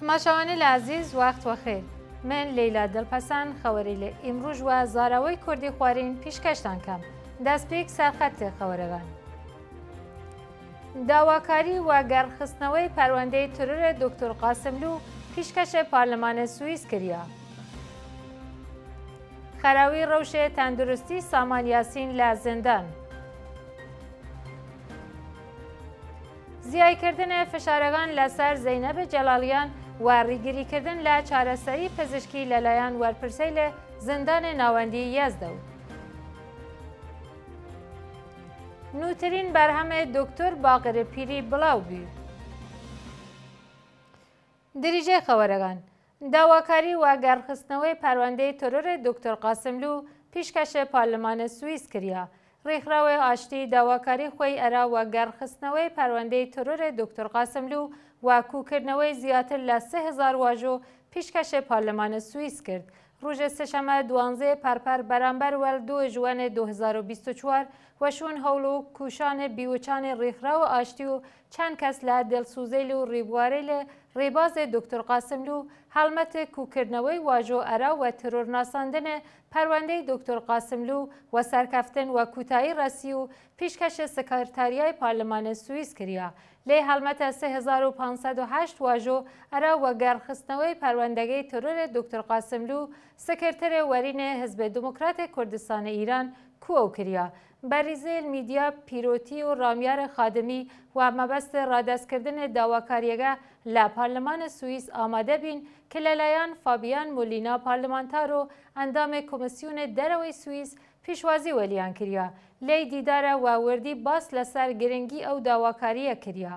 تماشاوانە لازیز وەخت وەخێ من لەیلا دڵپەسان خەوەری لە ئیمڕۆژ وە زاراوەی کوردی خوارین پیشکەشتان کەم دەستپێک سەرخەتێ خەوەرەوان داواکاری و گەڕخستنەوەی پەروەندەی ترورە دکتۆر قاسملو پیشکەشە پارلمانە سوئیس کردیا. خەراوی ڕەوشێ تەندروستی سامانیاسین لە زندان. زیایکردنە فشارەکان لەسەر زەینەبە جەلالیان و ڕیگریکردن لە چارەسەری پزیشکی لەلایەن وەرپرسی لە زندانی ناوەندی یەزدە و. نووترین بەرهەمێ دکتۆر باقرە پیری بڵاو بوو. دریژێ خەوەرەگان، داواکاری واگەرخستنەوەی پەروەندەی تۆرۆری دکتۆر قاسملو پیشکەشە پارلمانە سوئیس کریا ڕێکخراوی ئاشتی داواکاری خۆی ئەراوە گەڕخستنەوەی پەروەندەی تۆرۆرە دکتۆر قاسملو واکوکردنەوەی زیاتر لە 3هزار واژۆ پیشکەشە پارلەمانە سوئیس کرد. ڕژە سەشەمە دوانزێ پارپەر بەرامبەر وەل دو ژوانێ 2024 وەشون هەوڵ و کوشانە بیوچانی ڕێکخراوە ئاشتی و چەند کەس لە دڵسوزەیل و ڕێبوارەی لە ڕێبازێ دکتۆر قاسملو هەڵمەتە کوکردنەوەی واژۆ ئەرا و ترۆر ناساندنە پەروەندەی دکتۆر قاسملو و سەرکەفتن و کوتایی ڕەسی و پیشکەشە سەکارتاریای پارلمانە سوئیس کریا لێ هەڵمەتە 1508 واژۆ ئەرا وەگەرخستنەوەی پەروەندەگەی ترۆرە دکتۆر قاسملو سەکرتەرە وەرینە هزبە دموکراتە کوردستانە ئیران کوو کریا بەریزل میدیا پیرۆتی و ڕامیارە خادمی و مەبەستە ڕادستکردنە داواکاریەکە لە پارلمانە سوئیس ئامادە بین کە لەلایەن فابیان مۆلینا پارلمانتار و ئەندامێک کۆمسیونە دەرەوەی سوئیس پیشوازی وەلیان کردیا لی دیدارە واوردی باس لەسەر گرنگی ئەو داواکاریە کردیا.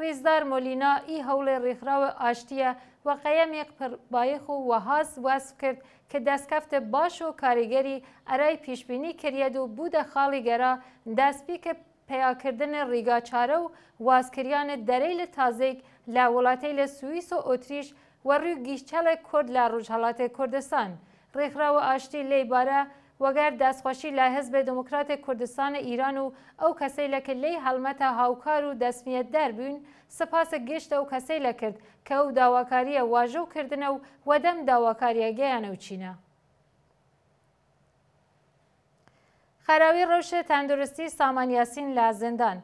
ڕێزدار مۆلینا ئی هەوڵێ ڕێکخراوە ئاشتیە و قەیەمێک پڕبایەخ و وەهاز واز کرد کە دەستکەفتە باش و کاریگەری ئەرای پیشبینی کردێت و بوودە خاڵی گەرا دەستپیکە پەیاکردنە ڕیگاچارە و وازکریانە دەرەی لە تازێک لا وڵاتی لە سوئیس و ئۆتریش وەڕوی گیشچەلە کورد لا ڕۆژهڵاتی کوردستان ڕێکخراوە ئاشتی لی بارە وەگەر دەستخۆشی لە هەزبی دموکراتی کوردستانە ئیران و ئەو کەسەی لەکە لی هەڵمەتە هاوکار و دەستمیەت دەربوون سپاسە گەشتە و کەسەی لەکرد کە ئەو داواکاریە واژە و کردنە و وەدەم داواکاریەگەیانە و چینە. خەراوی ڕەوشە تەندروستی سامانیاسین لا زندان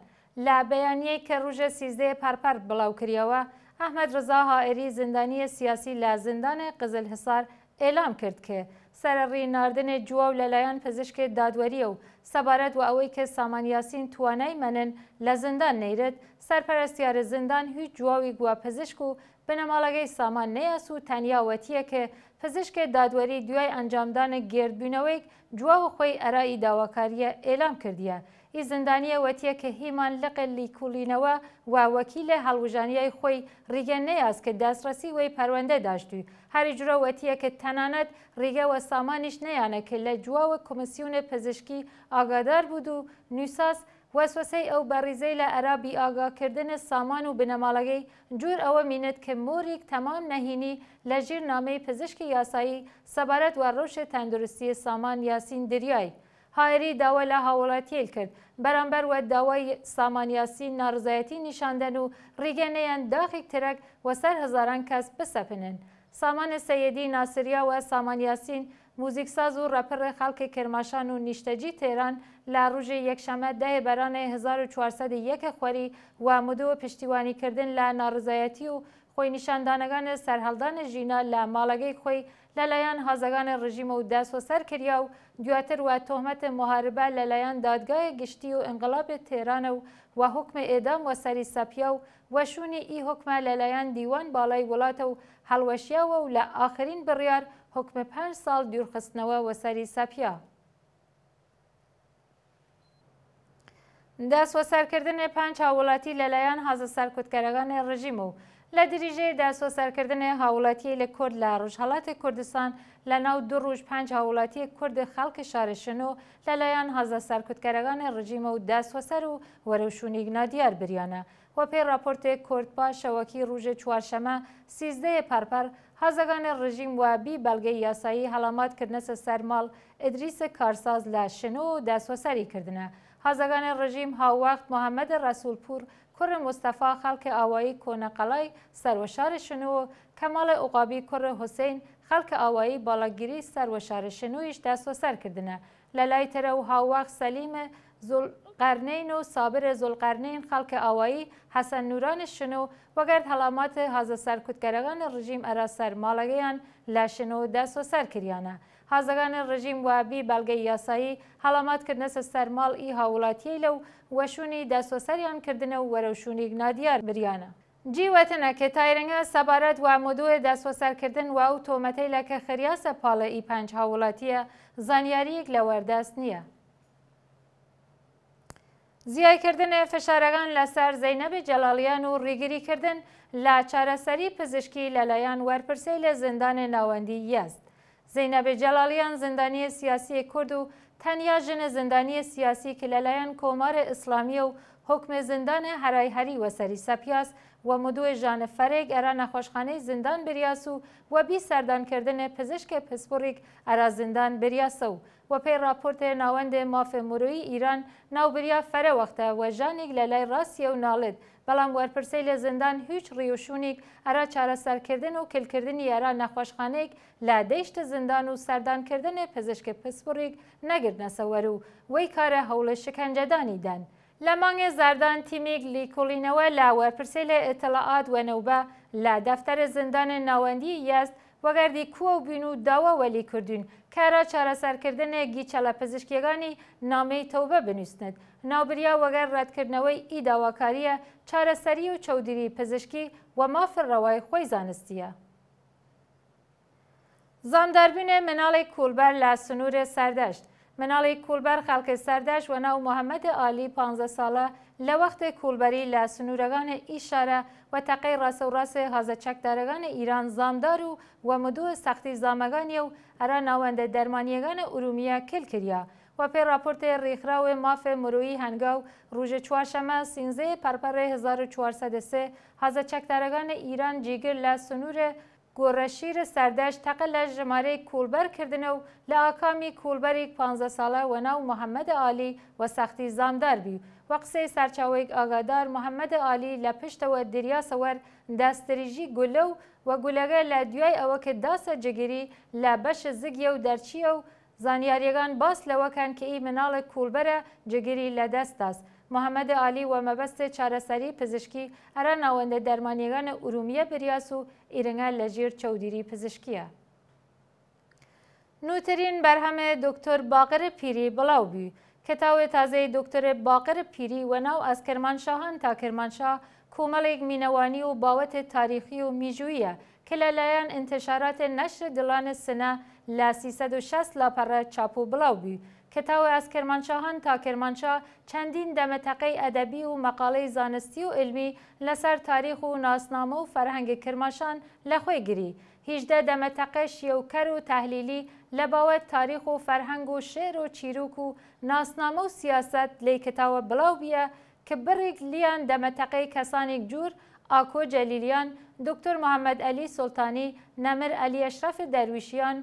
لا بەیانیەی کە ڕژە سیزدەیە پەرپەر بڵاوکریەوە ئەحمد ڕزا هائێری زندانی سیاسی لا زندانی قزل حسار ئێلام کرد کە سرە ڕێناردنێ جواو لەلایەن پزیشکێ دادوەریە و سەبارەت و ئەوەی کە سامانیاسین توانای منن لە زندان نەیرت سەرپەرستیارە زندان هیچ جواوی گواپزیشک و بنەماڵەکەی سامان نەیاس و تەنیاوەتیە کە پزیشکێ دادوەری دوای ئەنجامدانە گردبوونەوەیک جواوە خۆی ئەرایی داواکاریە ئێلام کردیە. هی زندانیە وەتیە کە هیمان لەقل لیکولینەوە واوەکی لە هەڵوژانیای خۆی ڕیگە نەاز کە دەسترسی وی پەروەندە داشتوی هەری جرەوەتیە کە تەنانەت ڕیگەوە سامانیش نەیانە کە لە جواوە کۆمسیونە پزیشکی ئاگادار بود و نووساس وەسوسەی ئەو بەڕیزەی لە عرابی ئاگاکردنە سامان و بنەماڵەگەی جور ئەوە مینێت کە مۆریک تەمام نەهینی لە ژیر نامەی پزیشکی یاسایی سەبارەت و ڕۆشە تەندروستی سامان یاسین دریای. هایری داوا لە هاوڵاتیل کرد بەرامبەر وە داوای سامانیاسی ناڕزایەتی نیشاندەن و ڕیگەنەیان داخێک ترەک وەسەر هزاران کەس بسەپنن. سامانە سەیدی ناسریاوە سامانیاسین موزیکساز و ڕەپڕی خەڵکی کرماشان و نیشتەجی تێران لە ڕژی یەکشەمە دای بەرانی 1940 خوری و مدووە پشتیوانیکردن لە ناڕزایەتی و خۆی نیشاندانەکانە سەررهڵدانە ژینە لە ماڵەکەی خۆی لەلایەن هازەکانە ڕژیمە و داسۆسەر کریا و دواتر وا تۆمەتە مهاربە لەلایەن دادگایە گشتی و ئەنگڵابێت تێرانە و و حکمە ئێدام و سەری سەپیا و وەشوونی ئی حکمە لەلایەن دیوان باڵای وڵاتە و هەڵوەشیاوە و لە ئاخرین بڕیار حکمە پ ساڵ دوورخستنەوە وە سەری سەپیا. دەست وەسەرکردنی پنج هاوڵاتی لەلایەن حازە سەرکوتکەرەکانی ڕژیم و لە دریژەیەدا سۆسەرکردنی هاوڵەتی لە کورد لە ڕژهڵاتی کوردستان لە ناو دو ڕۆژ پنج هاوڵاتی کورد خەڵکی شارشن و لەلایەن هەزە سەرکوتکەرەکانی ڕژیمە و داسوەسەر و وەرەوشونی گنادیار بریانە وە پێی راپۆرتێک کورتپا شەوەکی ڕژێ چوارشەمە سیزدەیە پارپەر هەزەکانی ڕژیم وابی بەلگەی یاسایی هەڵامات کردنەسە سەرماڵ ئدریسە کارساز لە شنو و داسوەسەری کردنە. هازگان رژیم ها وقت محمد رسولپور کر مصطفی خلق آوایی کونقلای سر و شار شنو کمال اقابی کر حسین خلق آوایی بالاگیری سر و شار شنویش دست و سر کردنه للای تره و ها وقت سلیم زل قەرنین و سابر زۆلقەرنین خەڵکە ئەوایی حەسەن نورانی شن و وەگەر هەڵامات هازە سەرکوتگەرەکانی ڕژیم ئەرا سەرماڵەگەیان لە شن و دەست و سەرکردیانە. هازەگانی ڕژیم وابی بەلگەی یاسایی هەڵاماتکردنە سەرماڵ ئی هاوڵاتیی لەو وەشوونی دەسۆسەریانکردنە و وەرەوشوونی گنادیار بریانە. جیوەتنە کە تایرەنگە سەبارەت و مدوێ دەسوەسەرکردن و ئەو تۆمەتەی لەکە خریاسە پاڵە ئی پنج هاوڵاتیە زانیاریەک لە وەردەست نییە. زیایکردن فشارەکان لەسەر زەینەبی جەلاڵیان و ڕێگریکردن لە چارەسەری پزیشکی لەلایەن وەرپرسی لە زندانی ناوەندی یەست. زەینەبی جەلاڵیان زندانی سیاسی کورد و تەنیا ژنە زندانی سیاسی که لەلایەن کۆمارە ئیسلامیە و حکمە زندانە هەرایهری وەسەری سەپیاس و مدوێ ژانە فەرێک ئەرا نەخۆشخانەی زندان بریاس و و بی سەردانکردنە پزیشکە پسپۆڕێک ئەرا زندان بریاسە و و پێی راپۆرتێ ناوەندێ مافێ مروی ئیران ناوبریا فەرەوەختە وەژانێک لە لای ڕاستیە و ناڵێت بەڵام وەرپرسی لە زندان هیچ ڕیوشونێک ئەرا چارەسەرکردن و کلکردنی یاران نەخۆشخانەیەک لا دەیشتە زندان و سەردانکردنی پزیشکە پسپڕێک نەگرنەسەوەر و وەی کارە هەوڵە شکنجەدانیدان. لە مانگە زاردان تیمێک لیکۆڵینەوە لا وەرپرسی لە ئەتەلاعات وەنەوبە لا دەفتەرە زندانە ناوەندی یاست، وەگەردی کووە و بین و داوە وەلی کردوین کارە چارەسەرکردنێکی چەلە پزیشکیەکانی نامەی تەوبە بنووسنت ناوبریا وەگەر ڕەتکردنەوەی ئی داواکاریە چارەسەری و چەودری پزیشکی و مافرڕەوای خۆی زانستیە. زانداربوونێ مناڵی کولبەر لە سنوورێ سەردەشت مناڵی کولبەر خەڵکی سەردەش و ناو محەممەدی عالی پ ساڵە لە وەختی کولبەری لە سنوورەکانی ئیشارە و تەقەی ڕاستە و ڕاستی هازە چەکدارەکانی ئیران زامدار و وەمدوو سەختی زامەگانیە و ئەرا ناوەندە دەرمانیەکانە ئورومیە کل کردیا. و پێ راپۆرتێ ڕێکخراوێ مافێ مرۆیی هەنگاو ڕژە چوارشەمە سینزەی پەرپەڕێ 1400 هازە چەکدارەکانی ئیران جیگر لە سنوورە گۆڕەشیر سەردەش تەقە لە ژمارەی کولبەرکردنە و لە ئاکامی کولبەری 15 ساڵە وەناو محەممەد عالی و سەختی زامدار بی وە قسەی سەرچاوەیەک ئاگادار محەممەد عالی لە پشتەوە دریاسەوەەر دەستریژی گولە و وە گولەگە لە دوای ئەوە کە داسە جگیری لە بەش زگیە و دەرچیە و زانیاریەکان باس لەوەکەن کە ئی مناڵە کولبەرە جگیری لە دەستاست. محەممەد عالی و مەبەستێ چارەسەری پزیشکی ئەرا ناوەندە دەرمانیگانە ئورومیە بریاس و ئیرنگە لەژیر چەودیری پزیشکیە. نووترین بەرهەمێ دکتۆر باقر پیری بڵاو بوو کە تاوێ تازەی دکتۆرە باقر پیری و ناو ئەس کرمانشاهان تا کرمانشا کۆمەڵێک مینەوانی و باوەتێ تاریخی و میژویە کە لەلایەن انتشاراتێ نەشر دڵانە سنە لە 360 لاپەڕە چاپۆ بڵاو بوو. کە تاوە ئەس کرمانشاهان تا کرمانشا چەندین دەمەتەقەی ئەدەبی و مەقالەی زانستی و علمی لەسەر تاریخ و ناسنامە و فەرهەنگی کرماشان لەخۆی گری. هیچدە دەمەتەقە شیوکەر و تەهلیلی لە باوەت تاریخ و فەرهەنگ و شێر و چیرۆک و ناسنامە و سیاست لی کتاوە بڵاو بیە کە بڕێک لیان دەمەتەقەی کەسانێک جوور ئاکۆ جەلیلیان دکتۆر محەممەد ئەلی سلتانی نەمر ئەلی ئەشرەف دەرویشیان،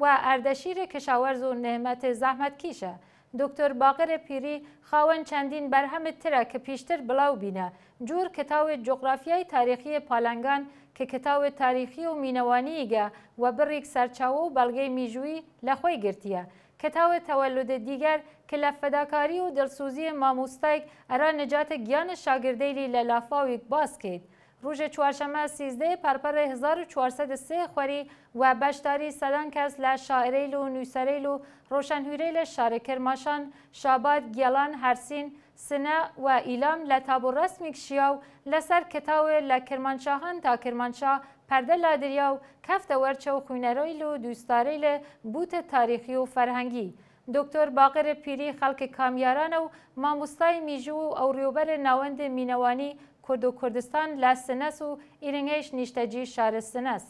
و ئەردەشیر کشاوەرز و نێمەتێ زەحمەت کیشە. دکتۆر باقرە پیری خاوەن چەندین بەرهەمت ترە کە پیشتر بڵاو بینە جوور کتاوێت جغرافیای تاریخی پالنگان کە کتاوێت تاریخی و مینەوانیگە و بڕێک سەرچاوە و بەڵگەی میژووی لەخۆی گرتیە کتاوێت تەوەلودە دیگەر کە لە فەداکاری و دڵسوزی مامۆستایك ئەرا نەجاتە گیانە شاگردەیلی لە لافاوێک باسکەیت ڕژێ چوارشەمە سیزدەی پارپەرە 1403 خواری و بەشداری سەدان کەس لە شاعرەیل و نووسەرەیل و ڕۆشنهورەی لە شارەکرماشان شاباد گیاڵان هەرسین سنە و ئیلام لە تابڕسمی کشیا و لەسەر کتاوێ لە کرمانشاهان تا کرمانشا پەردە لا دریا و کەفتە وەرچە و خوینەرۆیل و دوستارەی لە بوتە تاریخی و فەرهەنگی. دکتۆر باقر پیری خەڵکی کامیارانە و مامۆستای میژوو ئەو ڕێوبەر ناوەندە مینەوانی کورد و کوردستان لە سنەس و ئیرنگەیش نیشتەجی شارە سنەس.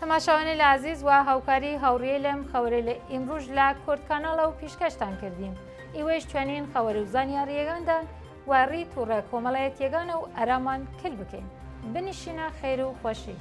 تەماشاوانێ لە عزیز و هاوکاری هەوڕێ لەم خەورێ لە ئیمڕژ لە کورتکانەڵە و پیشکەشتان کردیم. ئیوەش چێنین خەوەری و زانیار یەگاندان وەڕی تووڕە کۆمەڵەت یەگانە و ئەرامان کل بکەین. بنیشینە خێر و خۆشی.